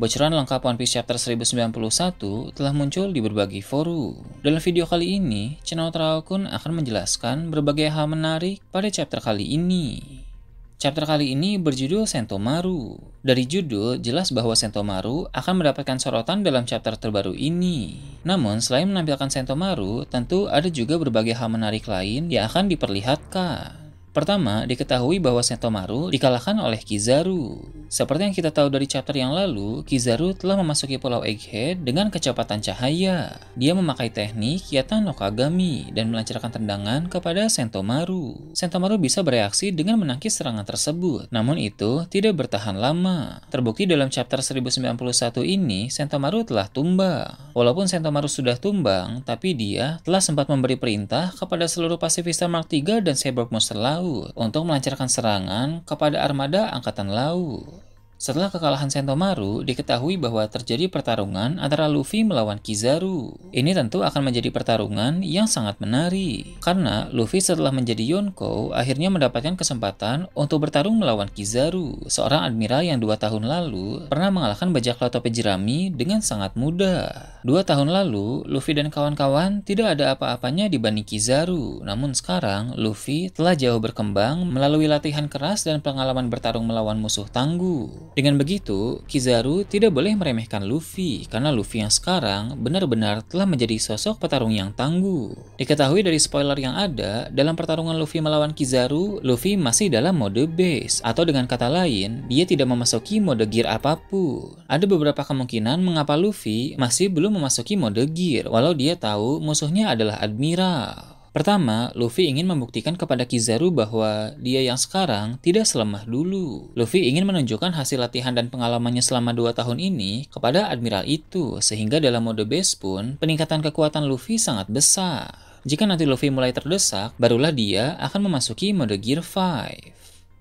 Bocoran lengkap One Piece Chapter 1091 telah muncul di berbagai forum. Dalam video kali ini, channel Traokun akan menjelaskan berbagai hal menarik pada chapter kali ini. Chapter kali ini berjudul Sentomaru. Dari judul, jelas bahwa Sentomaru akan mendapatkan sorotan dalam chapter terbaru ini. Namun, selain menampilkan Sentomaru, tentu ada juga berbagai hal menarik lain yang akan diperlihatkan. Pertama, diketahui bahwa Sentomaru dikalahkan oleh Kizaru. Seperti yang kita tahu dari chapter yang lalu, Kizaru telah memasuki pulau Egghead dengan kecepatan cahaya. Dia memakai teknik Yata no Kagami dan melancarkan tendangan kepada Sentomaru. Sentomaru bisa bereaksi dengan menangkis serangan tersebut, namun itu tidak bertahan lama. Terbukti dalam chapter 1091 ini, Sentomaru telah tumbang. Walaupun Sentomaru sudah tumbang, tapi dia telah sempat memberi perintah kepada seluruh pasifista Mark III dan Cyborg Monster Laut untuk melancarkan serangan kepada armada angkatan laut. Setelah kekalahan Sentomaru, diketahui bahwa terjadi pertarungan antara Luffy melawan Kizaru. Ini tentu akan menjadi pertarungan yang sangat menarik, karena Luffy setelah menjadi Yonko akhirnya mendapatkan kesempatan untuk bertarung melawan Kizaru, seorang admiral yang dua tahun lalu pernah mengalahkan bajak laut topi jerami dengan sangat mudah. Dua tahun lalu, Luffy dan kawan-kawan tidak ada apa-apanya dibanding Kizaru. Namun sekarang, Luffy telah jauh berkembang melalui latihan keras dan pengalaman bertarung melawan musuh tangguh. Dengan begitu, Kizaru tidak boleh meremehkan Luffy karena Luffy yang sekarang benar-benar telah menjadi sosok petarung yang tangguh. Diketahui dari spoiler yang ada, dalam pertarungan Luffy melawan Kizaru, Luffy masih dalam mode base atau dengan kata lain, dia tidak memasuki mode gear apapun. Ada beberapa kemungkinan mengapa Luffy masih belum memasuki mode gear walau dia tahu musuhnya adalah admiral. Pertama, Luffy ingin membuktikan kepada Kizaru bahwa dia yang sekarang tidak selemah dulu. Luffy ingin menunjukkan hasil latihan dan pengalamannya selama dua tahun ini kepada Admiral itu, sehingga dalam mode base pun, peningkatan kekuatan Luffy sangat besar. Jika nanti Luffy mulai terdesak, barulah dia akan memasuki mode Gear 5.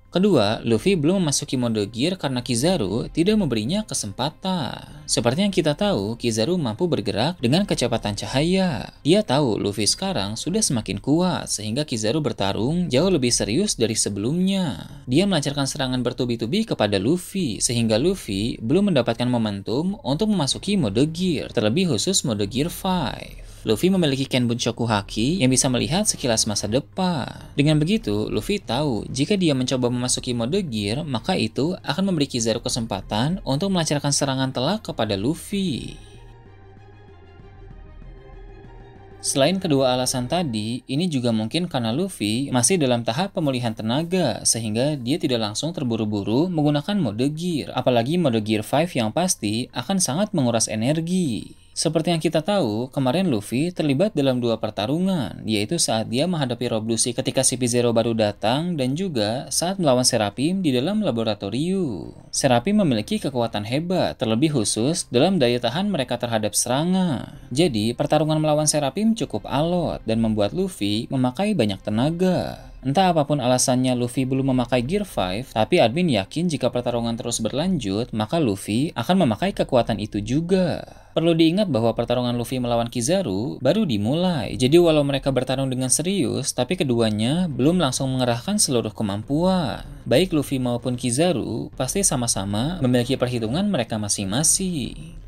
Kedua, Luffy belum memasuki mode gear karena Kizaru tidak memberinya kesempatan. Seperti yang kita tahu, Kizaru mampu bergerak dengan kecepatan cahaya. Dia tahu Luffy sekarang sudah semakin kuat, sehingga Kizaru bertarung jauh lebih serius dari sebelumnya. Dia melancarkan serangan bertubi-tubi kepada Luffy, sehingga Luffy belum mendapatkan momentum untuk memasuki mode gear, terlebih khusus mode gear 5. Luffy memiliki Kenbun Shokuhaki yang bisa melihat sekilas masa depan. Dengan begitu, Luffy tahu jika dia mencoba memasuki mode gear, maka itu akan memberi Kizaru kesempatan untuk melancarkan serangan telak kepada Luffy. Selain kedua alasan tadi, ini juga mungkin karena Luffy masih dalam tahap pemulihan tenaga sehingga dia tidak langsung terburu-buru menggunakan mode gear, apalagi mode gear 5 yang pasti akan sangat menguras energi. Seperti yang kita tahu, kemarin Luffy terlibat dalam dua pertarungan, yaitu saat dia menghadapi Rob Lucy ketika CP0 baru datang dan juga saat melawan Serapim di dalam laboratorium. Serapim memiliki kekuatan hebat, terlebih khusus dalam daya tahan mereka terhadap serangan. Jadi, pertarungan melawan Serapim cukup alot dan membuat Luffy memakai banyak tenaga. Entah apapun alasannya Luffy belum memakai Gear 5, tapi admin yakin jika pertarungan terus berlanjut, maka Luffy akan memakai kekuatan itu juga. Perlu diingat bahwa pertarungan Luffy melawan Kizaru baru dimulai, jadi walau mereka bertarung dengan serius, tapi keduanya belum langsung mengerahkan seluruh kemampuan. Baik Luffy maupun Kizaru pasti sama-sama memiliki perhitungan mereka masing-masing.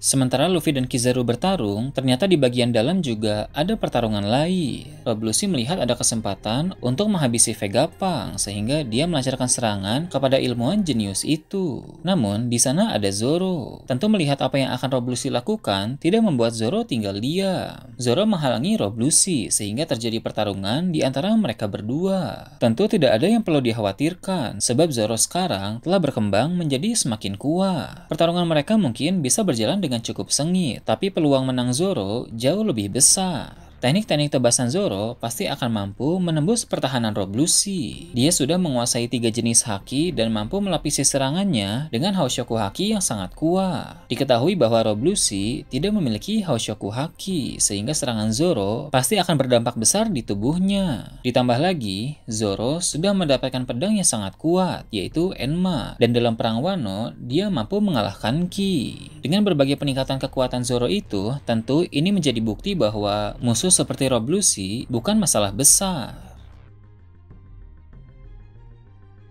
Sementara Luffy dan Kizaru bertarung, ternyata di bagian dalam juga ada pertarungan lain. Rob Lucy melihat ada kesempatan untuk menghabisi Vegapunk sehingga dia melancarkan serangan kepada ilmuwan jenius itu. Namun di sana ada Zoro. Tentu melihat apa yang akan Rob Lucy lakukan tidak membuat Zoro tinggal diam. Zoro menghalangi Rob Lucy sehingga terjadi pertarungan di antara mereka berdua. Tentu tidak ada yang perlu dikhawatirkan sebab Zoro sekarang telah berkembang menjadi semakin kuat. Pertarungan mereka mungkin bisa berjalan dengan dengan cukup sengit, tapi peluang menang Zoro jauh lebih besar. Teknik-teknik tebasan Zoro pasti akan mampu menembus pertahanan Rob Lucy. Dia sudah menguasai tiga jenis haki dan mampu melapisi serangannya dengan Haushoku Haki yang sangat kuat. Diketahui bahwa Rob Lucy tidak memiliki Haushoku Haki, sehingga serangan Zoro pasti akan berdampak besar di tubuhnya. Ditambah lagi, Zoro sudah mendapatkan pedang yang sangat kuat, yaitu Enma, dan dalam perang Wano, dia mampu mengalahkan Ki. Dengan berbagai peningkatan kekuatan Zoro itu, tentu ini menjadi bukti bahwa musuh seperti Rob Lucy bukan masalah besar.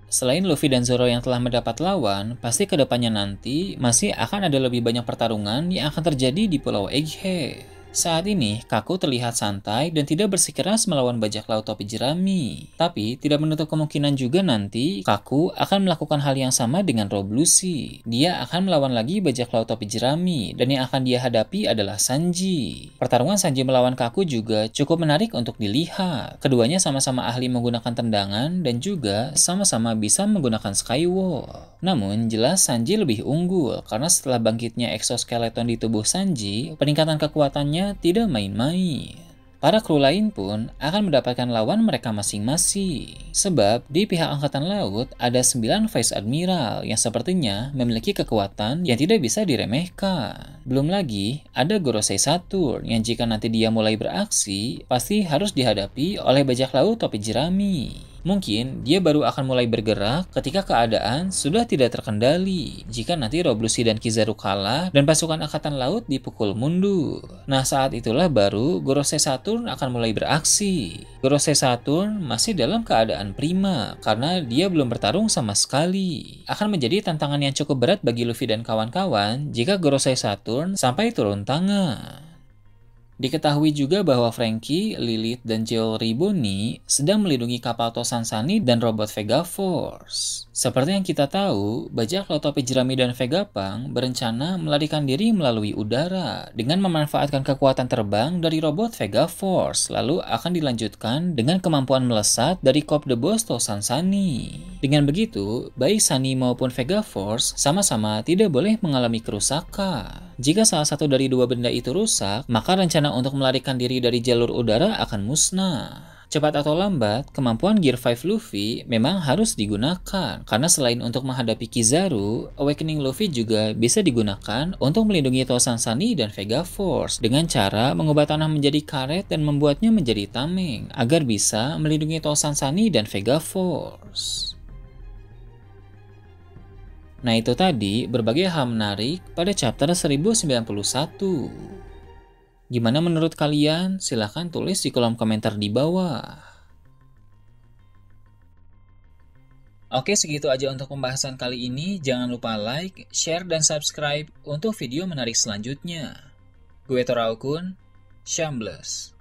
Selain Luffy dan Zoro yang telah mendapat lawan, pasti kedepannya nanti masih akan ada lebih banyak pertarungan yang akan terjadi di Pulau Egghead. Saat ini, Kaku terlihat santai dan tidak bersikeras melawan bajak laut topi jerami. Tapi, tidak menutup kemungkinan juga nanti, Kaku akan melakukan hal yang sama dengan rob Lucy. Dia akan melawan lagi bajak laut topi jerami, dan yang akan dia hadapi adalah Sanji. Pertarungan Sanji melawan Kaku juga cukup menarik untuk dilihat. Keduanya sama-sama ahli menggunakan tendangan, dan juga sama-sama bisa menggunakan Skywall. Namun, jelas Sanji lebih unggul, karena setelah bangkitnya exoskeleton di tubuh Sanji, peningkatan kekuatannya tentunya tidak main-main. Para kru lain pun akan mendapatkan lawan mereka masing-masing. Sebab di pihak Angkatan Laut ada 9 Vice Admiral yang sepertinya memiliki kekuatan yang tidak bisa diremehkan. Belum lagi ada Gorosei Saturn yang jika nanti dia mulai beraksi pasti harus dihadapi oleh bajak laut topi jerami. Mungkin dia baru akan mulai bergerak ketika keadaan sudah tidak terkendali jika nanti Roblusi dan Kizaru kalah dan pasukan angkatan laut dipukul mundur. Nah saat itulah baru Gorosei Saturn akan mulai beraksi. Gorosei Saturn masih dalam keadaan prima karena dia belum bertarung sama sekali. Akan menjadi tantangan yang cukup berat bagi Luffy dan kawan-kawan jika Gorosei Saturn sampai turun tangan. Diketahui juga bahwa Frankie, Lilith, dan Jill Riboni sedang melindungi kapal Tosan Sani dan robot Vega Force. Seperti yang kita tahu, bajak laut topi jerami dan Vega Pang berencana melarikan diri melalui udara dengan memanfaatkan kekuatan terbang dari robot Vega Force, lalu akan dilanjutkan dengan kemampuan melesat dari Cop the Boss Tosan Sani. Dengan begitu, baik Sani maupun Vega Force sama-sama tidak boleh mengalami kerusakan. Jika salah satu dari dua benda itu rusak, maka rencana untuk melarikan diri dari jalur udara akan musnah. Cepat atau lambat, kemampuan Gear 5 Luffy memang harus digunakan. Karena selain untuk menghadapi Kizaru, Awakening Luffy juga bisa digunakan untuk melindungi Tosan Sunny dan Vega Force dengan cara mengubah tanah menjadi karet dan membuatnya menjadi tameng agar bisa melindungi Tosan Sunny dan Vega Force. Nah itu tadi berbagai hal menarik pada chapter 1091. Gimana menurut kalian? Silahkan tulis di kolom komentar di bawah. Oke segitu aja untuk pembahasan kali ini. Jangan lupa like, share, dan subscribe untuk video menarik selanjutnya. Gue Toraukun, Shambles.